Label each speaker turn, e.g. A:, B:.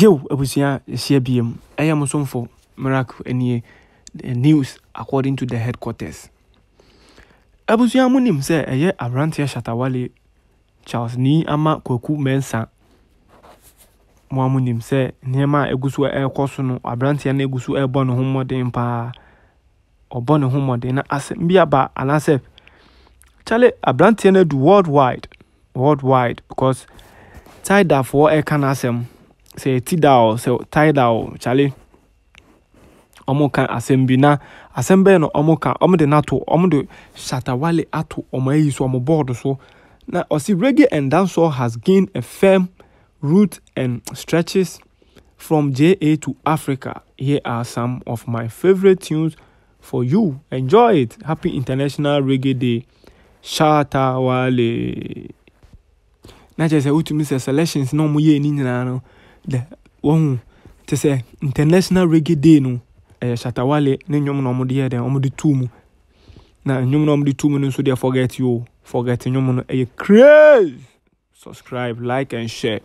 A: Yau abusua yɛhyia biom. Ɛyɛ mo mirak Miracle nie eh, news according to the headquarters. Abusua mu nim sɛ ɛyɛ aberanteɛ Shatawale Charles ni ama Kwaku Mensa. Mo a mo nim sɛ nneɛma a ɛgu so ɛrekɔ so no aberanteɛ no gu so ɛrebɔ ne ho mmɔden paa. Ɔbɔ ne ho mmɔden na asɛm bi aba anaasɛ kyale aberanteɛ no adu worldwide worldwide because tidafoɔ ɛreka n'asɛm. sɛ yɛti da o sɛ tae da o kyale ɔmo ka asɛm bi na asɛm bɛyɛ no ɔmo ka ɔmo de nato ɔmo de shatawale ato ɔmo ayi so ɔmo board so na ɔsi reggae and dancehall has gained a firm root and stretches from JA to Africa. Here are some of my favorite tunes for you. Enjoy it. Happy International Reggae Day. Shatawale. na kyerɛ sɛ wotumi sɛ selections na ɔmo yɛ ni nyinaa no the wɔn te sɛ international reggae day no ɛyɛ shatawale ne nnwom na wɔde yɛ dɛ wɔde tu mu na nnwom na wɔde tu mu no nso deɛ forget you forget nnwom no ɛyɛ craze subscribe like and share.